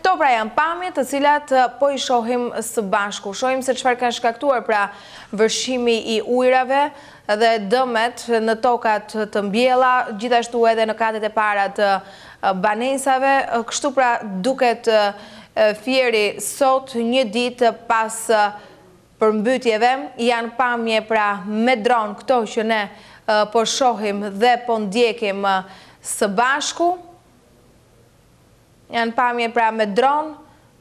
Këto pra janë pamit të cilat po i shohim së bashku. Shohim se qëfar kanë shkaktuar pra vërshimi i ujrave dhe dëmet në tokat të mbjela, gjithashtu edhe në katet e parat banesave. Kështu pra duket fjeri sot një ditë pas përmbytjeve. Janë pamje pra me dronë këto që ne po shohim dhe po ndjekim së bashku janë pamje pra me dronë,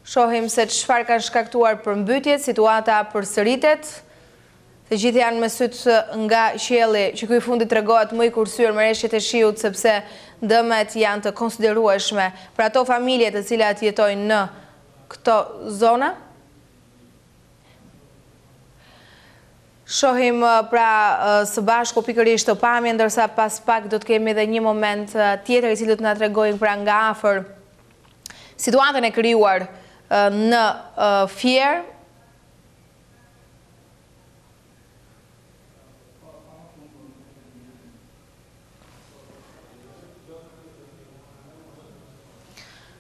shohim se qëfar kanë shkaktuar për mbytjet, situata për sëritet, se gjithë janë mësyt nga qjeli që kuj fundit regohet i kursyër më reshjet e shiut, sepse dëmet janë të konsiderueshme për ato familjet e cilat jetojnë në këto zona. Shohim uh, pra uh, së bashku pikërisht të pamjen, ndërsa pas pak do të kemi dhe një moment uh, tjetër i cilë të nga të regojnë pra nga aferë, situatën e kryuar në fjerë,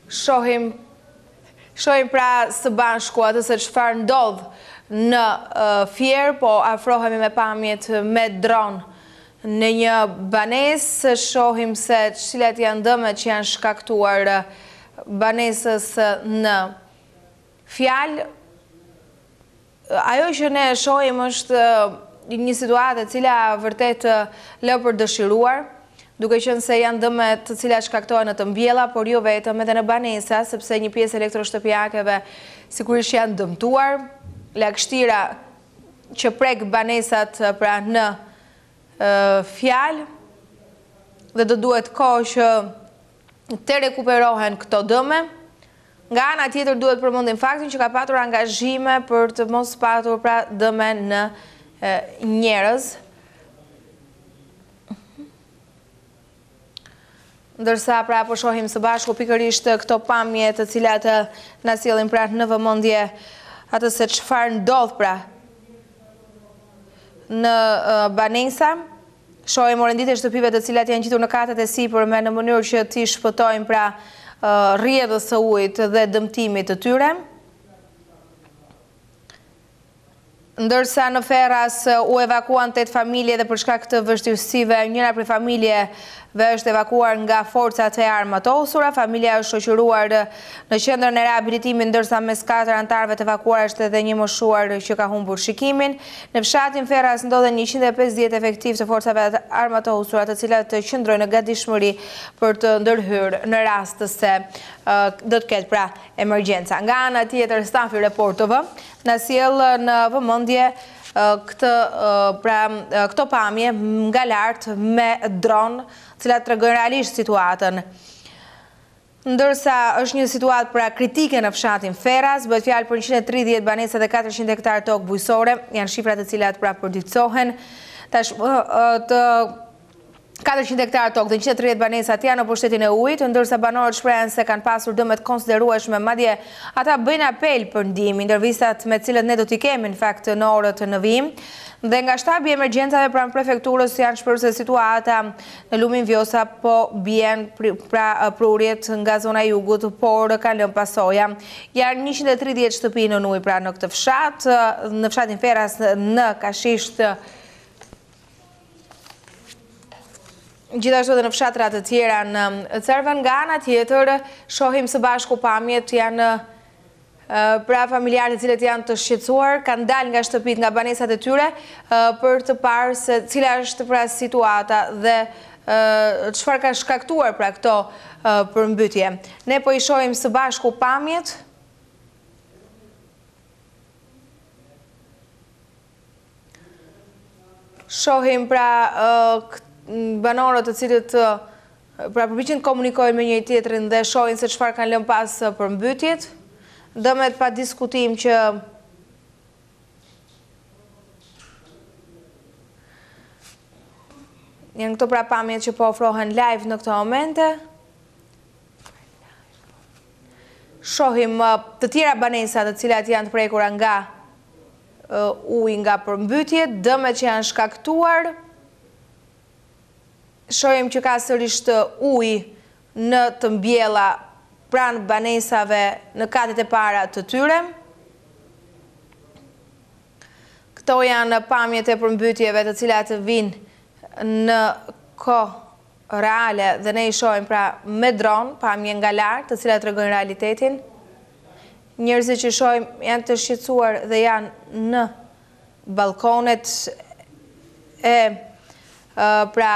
Shohim pra së bashku atës e që farë ndodhë në fjerë, po afrohemi me pamjet me dronë në një banesë, shohim se qëllet janë dëme që janë shkaktuar nështë banesës në fjalë. Ajo që ne e shojim është një situatë e cila vërtet lë për dëshiruar, duke që nëse janë dëmet të cila shkaktojnë në të mbjela, por jo vetëm edhe në banesa, sepse një piesë elektroshtëpjakeve si janë dëmtuar, lakështira që prekë banesat pra në fjalë, dhe dhe duhet ko që të rekuperohen këto dëme, nga anë atjetër duhet përmëndin faktin që ka patur angazhime për të mos patur pra dëme në njërëz. Ndërsa pra po shohim së bashku pikërisht këto pamje të cilat në asilin pra në vëmëndje atëse qëfar në dodhë pra në banesa, shojmë orëndit e shtëpive të cilat janë gjithur në katët e si, për me në mënyrë që ti shpëtojmë pra rrjedhës së ujt dhe dëmtimit të tyre. Ndërsa në Ferras u evakuan 8 familje dhe përshka këtë vështirësive, njëra për familje dhe është evakuar nga forcat e armatosura. Familia është shëqëruar në qëndër e rehabilitimin, ndërsa mes 4 antarve të evakuar është edhe një moshuar që ka humbur shikimin. Në fshatin Ferras ndodhe 150 efektiv të forcave të armatosura të cilat të qëndrojnë në shmëri për të ndërhyrë në rast se do të ketë pra emergjenca. Nga anë tjetër stafi reportove, në siel në vëmëndje këtë, pra, këto pamje nga lartë me dronë cila të regën realisht situatën. Ndërsa është një situat pra kritike në fshatin Feras, bëtë fjalë për 130 banese dhe 400 hektar tokë bujësore, janë shifrat e cilat pra përdiqsohen, të 400 hektarë tokë dhe 130 banesa tja në pushtetin e ujtë, ndërsa banorët shprejnë se kanë pasur dëmet konsideruashme madje, ata bëjnë apel për ndim, ndërvisat me cilët ne do t'i kemi në fakt në orët në vim, dhe nga shtabi emergjensave pra në prefekturës janë shpërës e situata në lumin vjosa, po bjen pra prurjet nga zona jugut, por kanë lëm pasoja. Janë 130 shtëpi në nuj pra në këtë fshat, në fshatin feras në kashishtë, Gjithashtu dhe në fshatrat të tjera në cërve nga nga tjetër, shohim së bashku pamjet pra të janë pra familjarët cilët janë të shqetsuar, kanë dal nga shtëpit nga banesat e tyre për të parë se cila është pra situata dhe qëfar ka shkaktuar pra këto përmbytje. Ne po i shohim së bashku pamjet. Shohim pra këtë banorët të cilët pra të komunikojnë me një tjetërin dhe shojnë se qëfar kanë lëmë pas uh, për mbytjet, dëmet pa diskutim që njën këto pra pamjet që po ofrohen live në këto omente, shohim uh, të tjera banesat të cilat janë të prekura nga uh, ujnë nga përmbytjet, dëmet që janë shkaktuarë, shojëm që ka sërrisht uj në të mbjela pranë banesave në katët e para të tyre. Këto janë pamjet e përmbytjeve të cilat të vinë në ko reale dhe ne i shojëm pra me dronë, pamjet nga lartë të cilat të regojnë realitetin. Njerëzit që shojëm janë të shqicuar dhe janë në balkonet e pra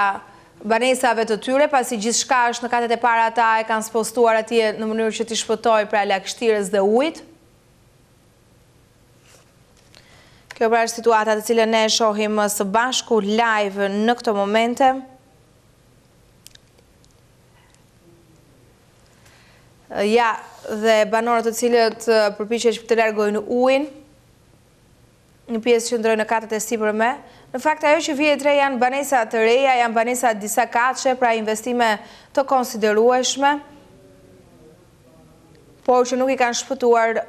banesave të tyre, pasi gjithë shka është në katet e para ta e kanë spostuar atje në mënyrë që t'i shpëtoj pra lakështires dhe ujtë. Kjo pra është situatat e cilën ne shohim së bashku live në këto momente. Ja, dhe banorët të cilët përpishe që për të largohin ujnë, një pjesë që ndrojnë në katët e si për me. Në fakt, ajo që vjetre janë banesa të reja, janë banesa disa katëshe, pra investime të konsiderueshme, por që nuk i kanë shpëtuar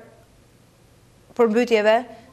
përmbytjeve,